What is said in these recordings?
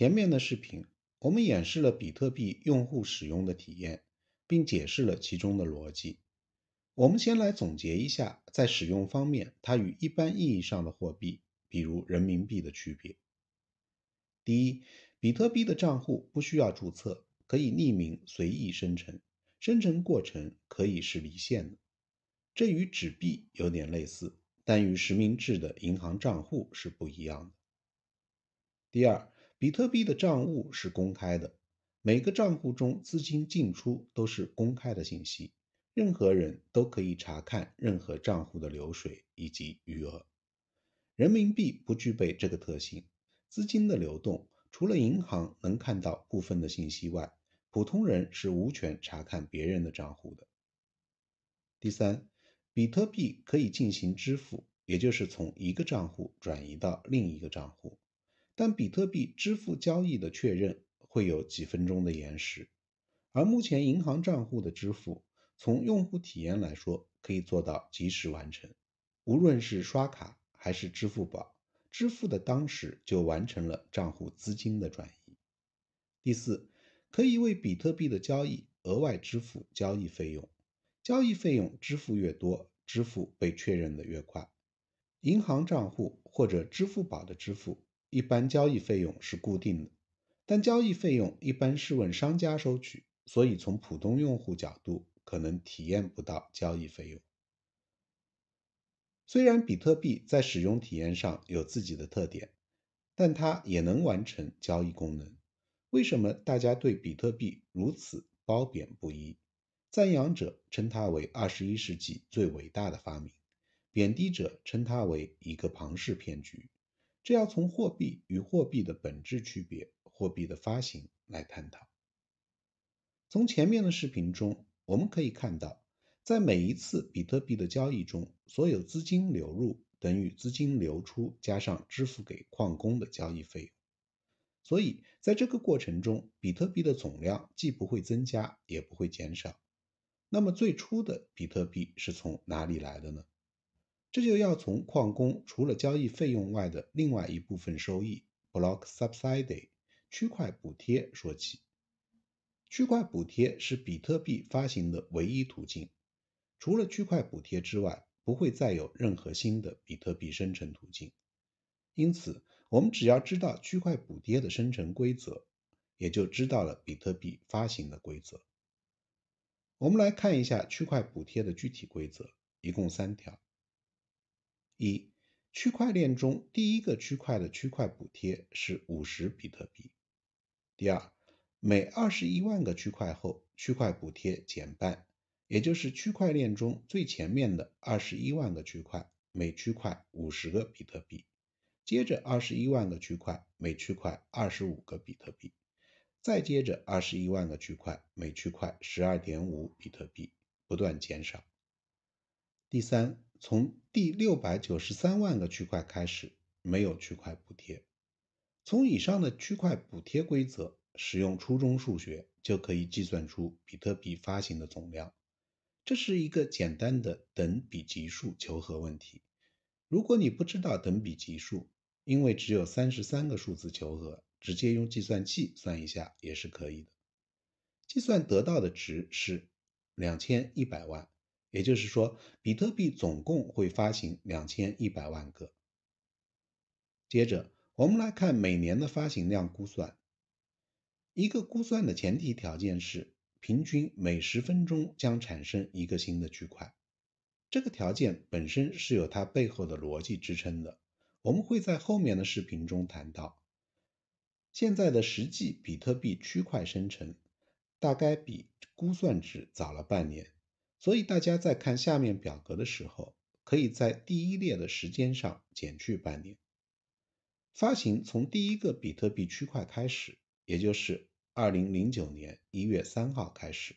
前面的视频，我们演示了比特币用户使用的体验，并解释了其中的逻辑。我们先来总结一下，在使用方面，它与一般意义上的货币，比如人民币的区别。第一，比特币的账户不需要注册，可以匿名随意生成，生成过程可以是离线的，这与纸币有点类似，但与实名制的银行账户是不一样的。第二，比特币的账务是公开的，每个账户中资金进出都是公开的信息，任何人都可以查看任何账户的流水以及余额。人民币不具备这个特性，资金的流动除了银行能看到部分的信息外，普通人是无权查看别人的账户的。第三，比特币可以进行支付，也就是从一个账户转移到另一个账户。但比特币支付交易的确认会有几分钟的延时，而目前银行账户的支付，从用户体验来说可以做到及时完成。无论是刷卡还是支付宝支付的当时就完成了账户资金的转移。第四，可以为比特币的交易额外支付交易费用，交易费用支付越多，支付被确认的越快。银行账户或者支付宝的支付。一般交易费用是固定的，但交易费用一般是问商家收取，所以从普通用户角度可能体验不到交易费用。虽然比特币在使用体验上有自己的特点，但它也能完成交易功能。为什么大家对比特币如此褒贬不一？赞扬者称它为二十一世纪最伟大的发明，贬低者称它为一个庞氏骗局。这要从货币与货币的本质区别、货币的发行来探讨。从前面的视频中，我们可以看到，在每一次比特币的交易中，所有资金流入等于资金流出加上支付给矿工的交易费用。所以，在这个过程中，比特币的总量既不会增加，也不会减少。那么，最初的比特币是从哪里来的呢？这就要从矿工除了交易费用外的另外一部分收益 （block subsidy，区块补贴）说起。区块补贴是比特币发行的唯一途径，除了区块补贴之外，不会再有任何新的比特币生成途径。因此，我们只要知道区块补贴的生成规则，也就知道了比特币发行的规则。我们来看一下区块补贴的具体规则，一共三条。一，区块链中第一个区块的区块补贴是五十比特币。第二，每二十一万个区块后，区块补贴减半，也就是区块链中最前面的二十一万个区块，每区块五十个比特币。接着二十一万个区块，每区块二十五个比特币。再接着二十一万个区块，每区块十二点五比特币，不断减少。第三。从第六百九十三万个区块开始，没有区块补贴。从以上的区块补贴规则，使用初中数学就可以计算出比特币发行的总量。这是一个简单的等比级数求和问题。如果你不知道等比级数，因为只有三十三个数字求和，直接用计算器算一下也是可以的。计算得到的值是两千一百万。也就是说，比特币总共会发行两千一百万个。接着，我们来看每年的发行量估算。一个估算的前提条件是，平均每十分钟将产生一个新的区块。这个条件本身是有它背后的逻辑支撑的。我们会在后面的视频中谈到。现在的实际比特币区块生成，大概比估算值早了半年。所以大家在看下面表格的时候，可以在第一列的时间上减去半年。发行从第一个比特币区块开始，也就是二零零九年一月三号开始。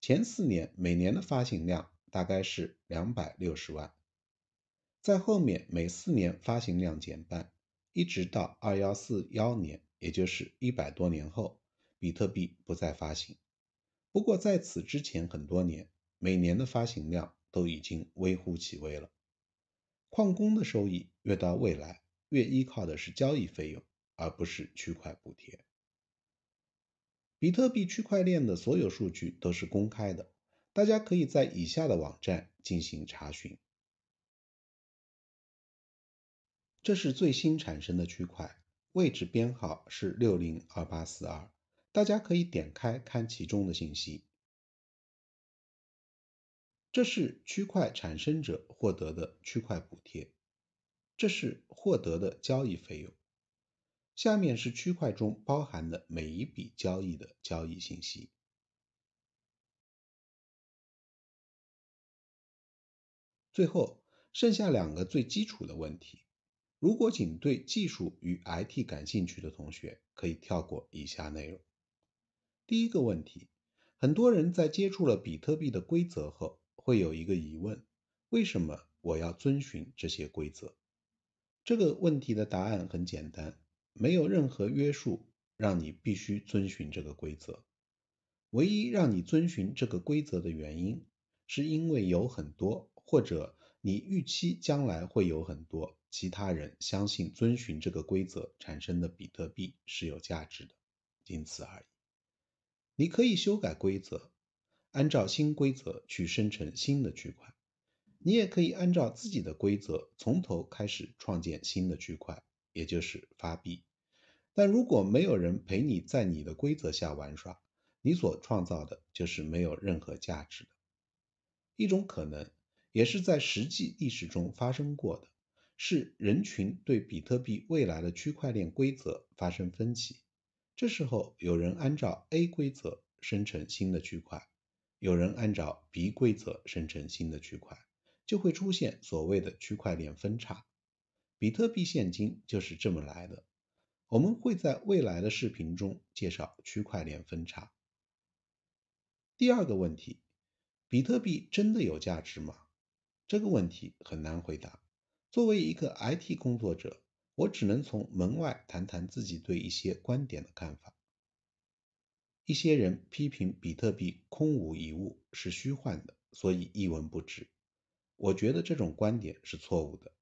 前四年每年的发行量大概是两百六十万，在后面每四年发行量减半，一直到二幺四幺年，也就是一百多年后，比特币不再发行。不过在此之前很多年。每年的发行量都已经微乎其微了。矿工的收益越到未来，越依靠的是交易费用，而不是区块补贴。比特币区块链的所有数据都是公开的，大家可以在以下的网站进行查询。这是最新产生的区块，位置编号是六零二八四二，大家可以点开看其中的信息。这是区块产生者获得的区块补贴，这是获得的交易费用。下面是区块中包含的每一笔交易的交易信息。最后剩下两个最基础的问题，如果仅对技术与 IT 感兴趣的同学可以跳过以下内容。第一个问题，很多人在接触了比特币的规则后，会有一个疑问：为什么我要遵循这些规则？这个问题的答案很简单：没有任何约束让你必须遵循这个规则。唯一让你遵循这个规则的原因，是因为有很多，或者你预期将来会有很多其他人相信遵循这个规则产生的比特币是有价值的，仅此而已。你可以修改规则。按照新规则去生成新的区块，你也可以按照自己的规则从头开始创建新的区块，也就是发币。但如果没有人陪你在你的规则下玩耍，你所创造的就是没有任何价值的。一种可能，也是在实际历史中发生过的，是人群对比特币未来的区块链规则发生分歧，这时候有人按照 A 规则生成新的区块。有人按照 B 规则生成新的区块，就会出现所谓的区块链分叉。比特币现金就是这么来的。我们会在未来的视频中介绍区块链分叉。第二个问题，比特币真的有价值吗？这个问题很难回答。作为一个 IT 工作者，我只能从门外谈谈自己对一些观点的看法。一些人批评比特币空无一物，是虚幻的，所以一文不值。我觉得这种观点是错误的。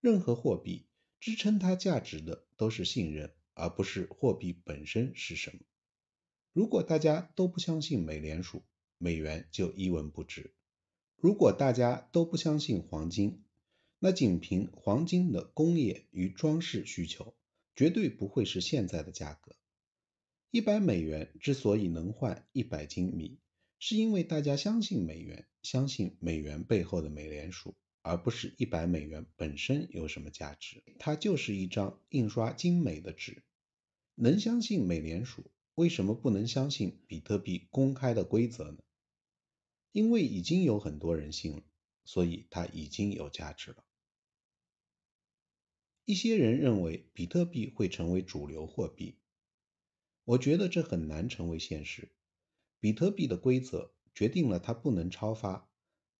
任何货币支撑它价值的都是信任，而不是货币本身是什么。如果大家都不相信美联储，美元就一文不值。如果大家都不相信黄金，那仅凭黄金的工业与装饰需求，绝对不会是现在的价格。一百美元之所以能换一百斤米，是因为大家相信美元，相信美元背后的美联储，而不是一百美元本身有什么价值。它就是一张印刷精美的纸。能相信美联储，为什么不能相信比特币公开的规则呢？因为已经有很多人信了，所以它已经有价值了。一些人认为比特币会成为主流货币。我觉得这很难成为现实。比特币的规则决定了它不能超发，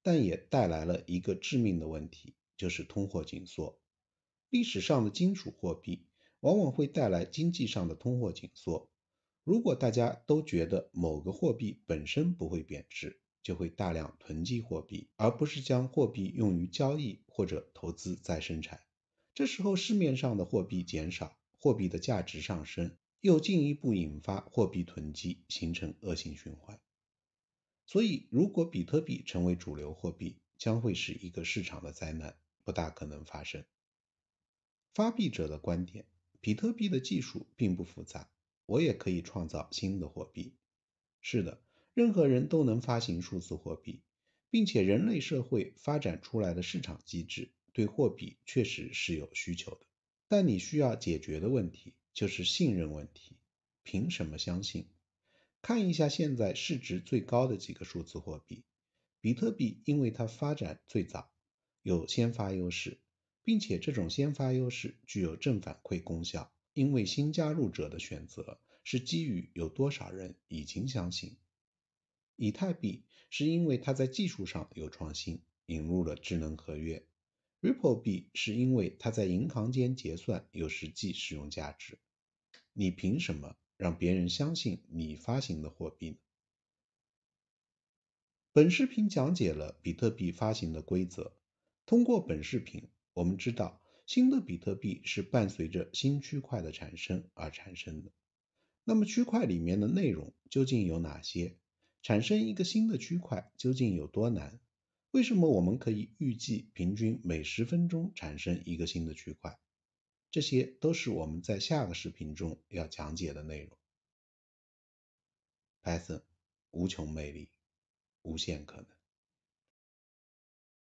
但也带来了一个致命的问题，就是通货紧缩。历史上的金属货币往往会带来经济上的通货紧缩。如果大家都觉得某个货币本身不会贬值，就会大量囤积货币，而不是将货币用于交易或者投资再生产。这时候市面上的货币减少，货币的价值上升。又进一步引发货币囤积，形成恶性循环。所以，如果比特币成为主流货币，将会是一个市场的灾难，不大可能发生。发币者的观点：比特币的技术并不复杂，我也可以创造新的货币。是的，任何人都能发行数字货币，并且人类社会发展出来的市场机制对货币确实是有需求的。但你需要解决的问题。就是信任问题，凭什么相信？看一下现在市值最高的几个数字货币，比特币因为它发展最早，有先发优势，并且这种先发优势具有正反馈功效，因为新加入者的选择是基于有多少人已经相信。以太币是因为它在技术上有创新，引入了智能合约。Ripple 币是因为它在银行间结算有实际使用价值。你凭什么让别人相信你发行的货币？呢？本视频讲解了比特币发行的规则。通过本视频，我们知道新的比特币是伴随着新区块的产生而产生的。那么区块里面的内容究竟有哪些？产生一个新的区块究竟有多难？为什么我们可以预计平均每十分钟产生一个新的区块？这些都是我们在下个视频中要讲解的内容。Python，无穷魅力，无限可能。